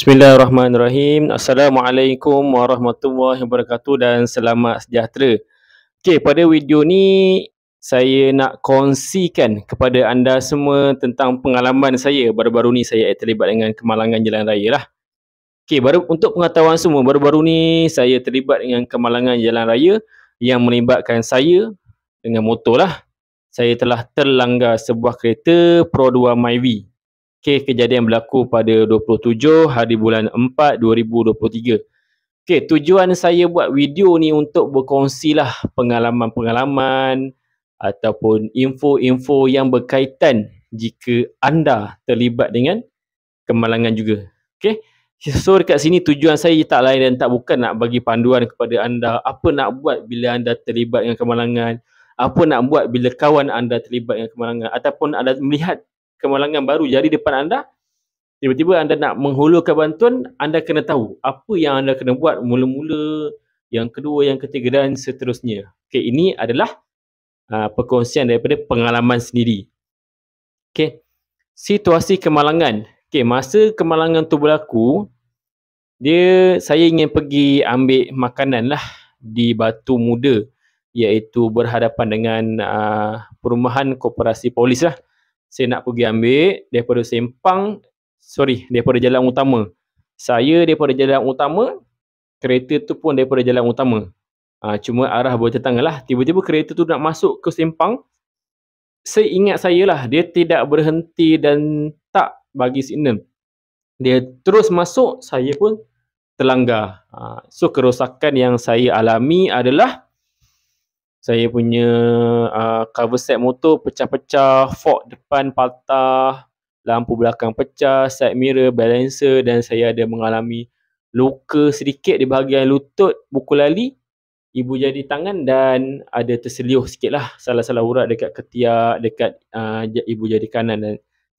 Bismillahirrahmanirrahim. Assalamualaikum warahmatullahi wabarakatuh dan selamat sejahtera. Okey, pada video ni saya nak kongsikan kepada anda semua tentang pengalaman saya baru-baru ni saya terlibat dengan kemalangan jalan raya lah. Okey, baru untuk pengetahuan semua baru-baru ni saya terlibat dengan kemalangan jalan raya yang melibatkan saya dengan motor lah. Saya telah terlanggar sebuah kereta Pro 2 Myvi kes kejadian berlaku pada 27 hari bulan 4 2023. Okey, tujuan saya buat video ni untuk berkongsilah pengalaman-pengalaman ataupun info-info yang berkaitan jika anda terlibat dengan kemalangan juga. Okey. So dekat sini tujuan saya tak lain dan tak bukan nak bagi panduan kepada anda apa nak buat bila anda terlibat dengan kemalangan apa nak buat bila kawan anda terlibat dengan kemalangan ataupun anda melihat kemalangan baru jadi depan anda tiba-tiba anda nak menghulurkan bantuan anda kena tahu apa yang anda kena buat mula-mula yang kedua yang ketiga dan seterusnya okey ini adalah uh, perkongsian daripada pengalaman sendiri okey situasi kemalangan okey masa kemalangan tu berlaku dia saya ingin pergi ambil makanan lah di Batu Muda iaitu berhadapan dengan uh, perumahan koperasi polis lah saya nak pergi ambil daripada simpang sorry daripada jalan utama saya daripada jalan utama kereta tu pun daripada jalan utama uh, cuma arah buat bertentangan lah tiba-tiba kereta tu nak masuk ke simpang saya ingat saya lah dia tidak berhenti dan tak bagi signal dia terus masuk saya pun terlanggar uh, so kerosakan yang saya alami adalah saya punya uh, cover set motor pecah-pecah, fork depan patah, lampu belakang pecah, side mirror, balancer dan saya ada mengalami luka sedikit di bahagian lutut buku lali ibu jari tangan dan ada terseliuh sikit lah salah-salah urat dekat ketiak, dekat uh, ibu jari kanan dan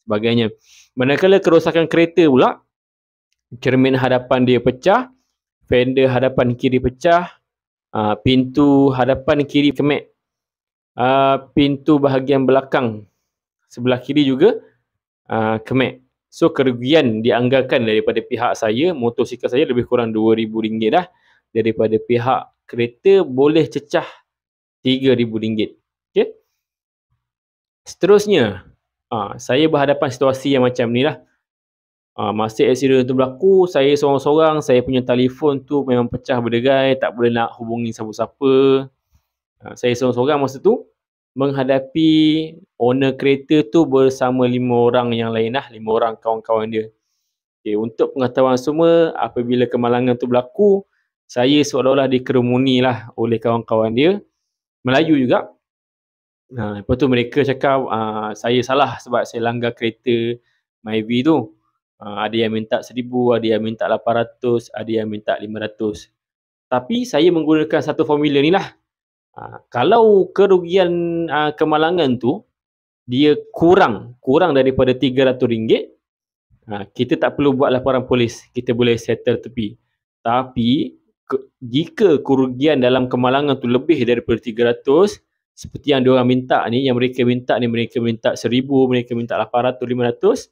sebagainya. Manakala kerosakan kereta pula, cermin hadapan dia pecah, fender hadapan kiri pecah, uh, pintu hadapan kiri kemek, uh, ah, pintu bahagian belakang sebelah kiri juga uh, ah, kemek. So kerugian dianggarkan daripada pihak saya, motosikal saya lebih kurang RM2,000 dah daripada pihak kereta boleh cecah RM3,000. Okay. Seterusnya, uh, saya berhadapan situasi yang macam ni lah. Uh, masa accident tu berlaku, saya seorang-seorang, saya punya telefon tu memang pecah berdegai. tak boleh nak hubungi siapa-siapa. Uh, saya seorang-seorang masa tu menghadapi owner kereta tu bersama lima orang yang lain lah, lima orang kawan-kawan dia. Okay, untuk pengetahuan semua, apabila kemalangan tu berlaku, saya seolah-olah dikerumuni lah oleh kawan-kawan dia. Melayu juga. Nah, lepas tu mereka cakap ah, saya salah sebab saya langgar kereta Myvi tu. Ah, ada yang minta seribu, ada yang minta lapan ratus, ada yang minta lima ratus. Tapi saya menggunakan satu formula ni lah. Ah, kalau kerugian ah, kemalangan tu dia kurang kurang daripada tiga RM300, kita tak perlu buat laporan polis. Kita boleh settle tepi. Tapi jika kerugian dalam kemalangan tu lebih daripada tiga ratus, seperti yang diorang minta ni, yang mereka minta ni, mereka minta seribu, mereka minta lapan ratus, lima ratus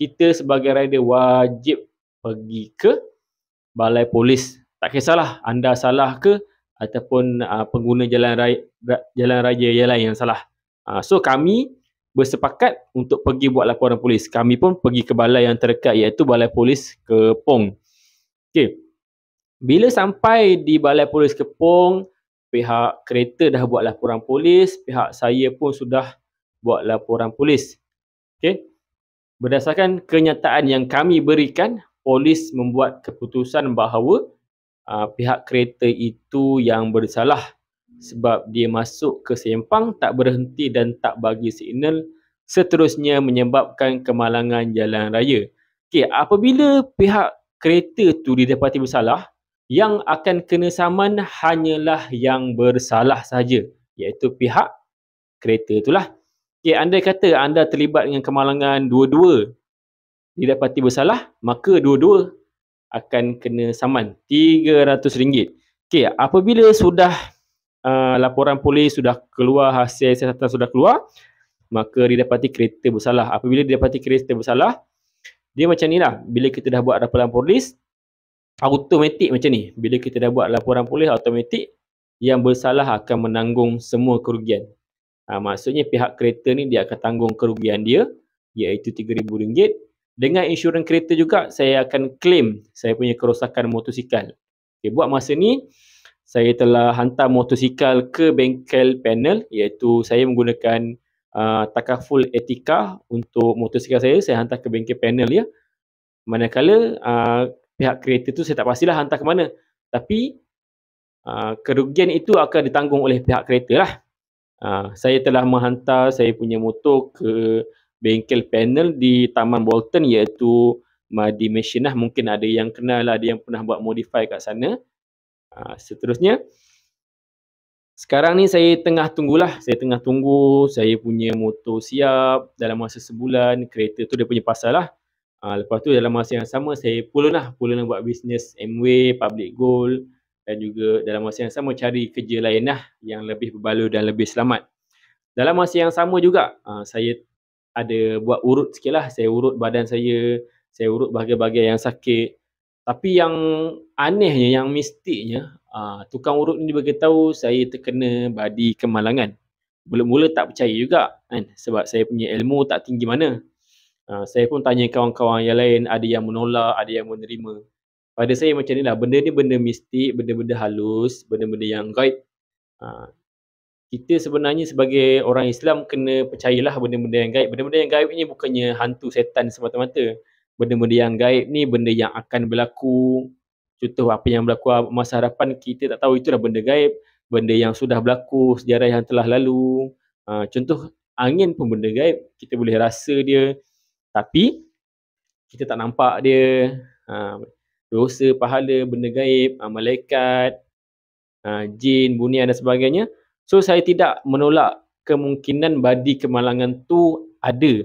kita sebagai rider wajib pergi ke balai polis. Tak kisahlah anda salah ke ataupun uh, pengguna jalan raya, jalan raya yang lain yang salah. Uh, so kami bersepakat untuk pergi buat laporan polis. Kami pun pergi ke balai yang terdekat iaitu balai polis Kepong. Okey. Bila sampai di balai polis Kepong, pihak kereta dah buat laporan polis, pihak saya pun sudah buat laporan polis. Okey, Berdasarkan kenyataan yang kami berikan, polis membuat keputusan bahawa uh, pihak kereta itu yang bersalah sebab dia masuk ke sempang tak berhenti dan tak bagi signal seterusnya menyebabkan kemalangan jalan raya. Okey, apabila pihak kereta tu didapati bersalah, yang akan kena saman hanyalah yang bersalah saja, iaitu pihak kereta itulah. Okay, anda kata anda terlibat dengan kemalangan dua-dua didapati bersalah, maka dua-dua akan kena saman RM300. Okey, apabila sudah uh, laporan polis sudah keluar, hasil siasatan sudah keluar, maka didapati kereta bersalah. Apabila didapati kereta bersalah, dia macam ni lah. Bila kita dah buat laporan polis, automatik macam ni. Bila kita dah buat laporan polis, automatik yang bersalah akan menanggung semua kerugian. Ha, maksudnya pihak kereta ni dia akan tanggung kerugian dia iaitu RM3,000 dengan insurans kereta juga saya akan claim saya punya kerosakan motosikal. Okay, buat masa ni saya telah hantar motosikal ke bengkel panel iaitu saya menggunakan uh, ah, takaful etika untuk motosikal saya saya hantar ke bengkel panel ya. Manakala uh, pihak kereta tu saya tak pastilah hantar ke mana tapi uh, kerugian itu akan ditanggung oleh pihak kereta lah. Ha, saya telah menghantar saya punya motor ke bengkel panel di Taman Bolton iaitu Madi Machine lah. Mungkin ada yang kenal, lah, ada yang pernah buat modify kat sana. Uh, seterusnya, sekarang ni saya tengah tunggulah. Saya tengah tunggu, saya punya motor siap dalam masa sebulan. Kereta tu dia punya pasal lah. Uh, lepas tu dalam masa yang sama, saya pulun lah. Pulun lah buat bisnes MW, Public Gold dan juga dalam masa yang sama cari kerja lain lah yang lebih berbaloi dan lebih selamat. Dalam masa yang sama juga ha, saya ada buat urut sikit lah. Saya urut badan saya, saya urut bahagian-bahagian yang sakit. Tapi yang anehnya, yang mistiknya, ha, tukang urut ni beritahu saya terkena badi kemalangan. Mula-mula tak percaya juga kan? sebab saya punya ilmu tak tinggi mana. Ha, saya pun tanya kawan-kawan yang lain, ada yang menolak, ada yang menerima pada saya macam ni lah benda ni benda mistik benda-benda halus benda-benda yang gaib ha. kita sebenarnya sebagai orang Islam kena percayalah benda-benda yang gaib benda-benda yang gaib ni bukannya hantu setan semata-mata benda-benda yang gaib ni benda yang akan berlaku contoh apa yang berlaku ah, masa harapan kita tak tahu itulah benda gaib benda yang sudah berlaku sejarah yang telah lalu ha. contoh angin pun benda gaib kita boleh rasa dia tapi kita tak nampak dia ha dosa, pahala, benda gaib, uh, malaikat, uh, jin, bunian dan sebagainya. So saya tidak menolak kemungkinan badi kemalangan tu ada.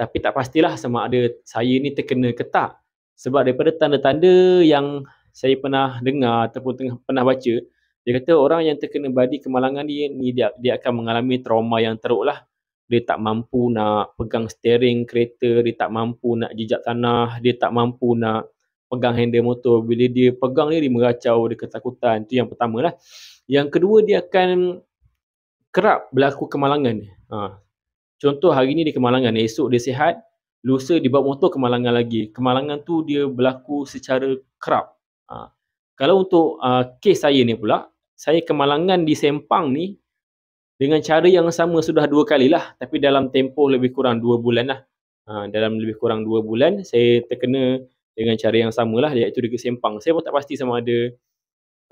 Tapi tak pastilah sama ada saya ni terkena ke tak. Sebab daripada tanda-tanda yang saya pernah dengar ataupun tengah, pernah baca, dia kata orang yang terkena badi kemalangan dia ni dia, dia akan mengalami trauma yang teruk lah. Dia tak mampu nak pegang steering kereta, dia tak mampu nak jejak tanah, dia tak mampu nak pegang handle motor bila dia pegang dia, dia meracau dia ketakutan tu yang pertama lah yang kedua dia akan kerap berlaku kemalangan ha. contoh hari ni dia kemalangan esok dia sihat lusa dia bawa motor kemalangan lagi kemalangan tu dia berlaku secara kerap ha. kalau untuk uh, kes saya ni pula saya kemalangan di Sempang ni dengan cara yang sama sudah dua kali lah tapi dalam tempoh lebih kurang dua bulan lah ha, dalam lebih kurang dua bulan saya terkena dengan cara yang samalah iaitu dekat sempang. Saya pun tak pasti sama ada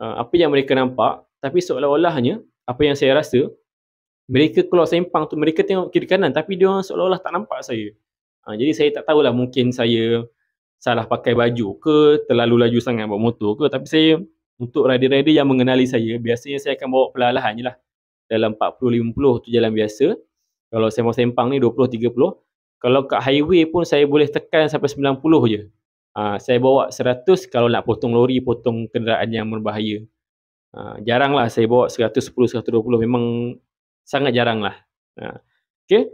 uh, apa yang mereka nampak tapi seolah-olahnya apa yang saya rasa mereka keluar sempang tu mereka tengok kiri kanan tapi dia orang seolah-olah tak nampak saya. Uh, jadi saya tak tahulah mungkin saya salah pakai baju ke terlalu laju sangat bawa motor ke tapi saya untuk rider-rider yang mengenali saya biasanya saya akan bawa perlahan-lahan je lah dalam 40-50 tu jalan biasa kalau saya mau sempang ni 20-30 kalau kat highway pun saya boleh tekan sampai 90 je Ah, saya bawa 100 kalau nak potong lori, potong kenderaan yang berbahaya. Uh, jaranglah saya bawa 110, 120. Memang sangat jaranglah. Uh, ah, okay.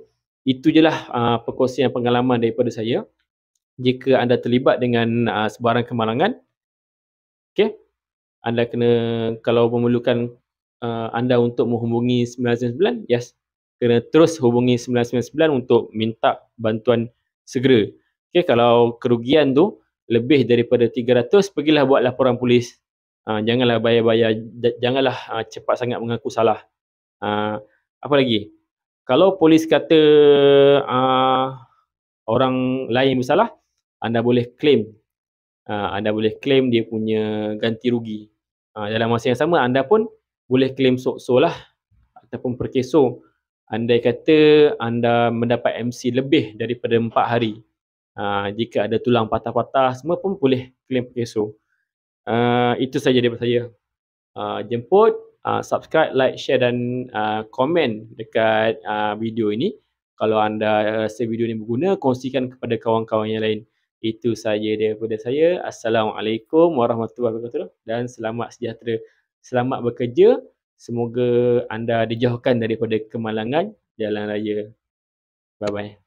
Itu je lah uh, perkongsian pengalaman daripada saya. Jika anda terlibat dengan uh, sebarang kemalangan, okay, anda kena, kalau memerlukan uh, anda untuk menghubungi 999, yes, kena terus hubungi 999 untuk minta bantuan segera. Okay, kalau kerugian tu, lebih daripada 300 pergilah buat laporan polis uh, janganlah bayar-bayar janganlah uh, cepat sangat mengaku salah uh, apa lagi kalau polis kata uh, orang lain bersalah anda boleh claim uh, anda boleh claim dia punya ganti rugi uh, dalam masa yang sama anda pun boleh claim sok-so lah ataupun perkeso andai kata anda mendapat MC lebih daripada 4 hari Ah, jika ada tulang patah-patah semua pun boleh claim peso. Uh, ah, itu saja daripada saya. Uh, jemput, uh, subscribe, like, share dan uh, komen dekat uh, video ini. Kalau anda rasa video ini berguna, kongsikan kepada kawan-kawan yang lain. Itu saja daripada saya. Assalamualaikum warahmatullahi wabarakatuh dan selamat sejahtera. Selamat bekerja. Semoga anda dijauhkan daripada kemalangan jalan raya. Bye-bye.